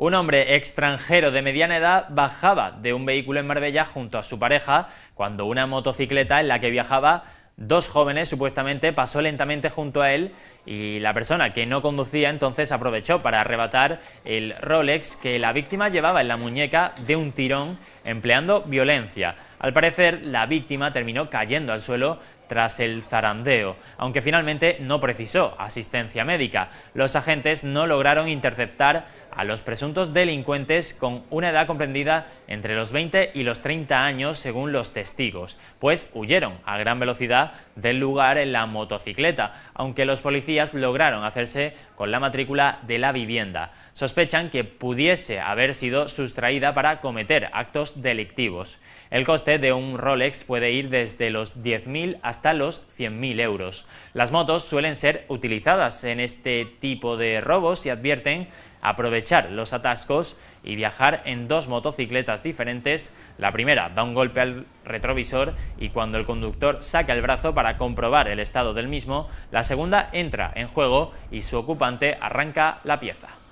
Un hombre extranjero de mediana edad bajaba de un vehículo en Marbella junto a su pareja cuando una motocicleta en la que viajaba dos jóvenes supuestamente pasó lentamente junto a él y la persona que no conducía entonces aprovechó para arrebatar el Rolex que la víctima llevaba en la muñeca de un tirón empleando violencia. Al parecer la víctima terminó cayendo al suelo tras el zarandeo, aunque finalmente no precisó asistencia médica. Los agentes no lograron interceptar a los presuntos delincuentes con una edad comprendida entre los 20 y los 30 años, según los testigos, pues huyeron a gran velocidad del lugar en la motocicleta, aunque los policías lograron hacerse con la matrícula de la vivienda. Sospechan que pudiese haber sido sustraída para cometer actos delictivos. El coste de un Rolex puede ir desde los 10.000 hasta hasta los 100.000 euros. Las motos suelen ser utilizadas en este tipo de robos y advierten aprovechar los atascos y viajar en dos motocicletas diferentes. La primera da un golpe al retrovisor y cuando el conductor saca el brazo para comprobar el estado del mismo, la segunda entra en juego y su ocupante arranca la pieza.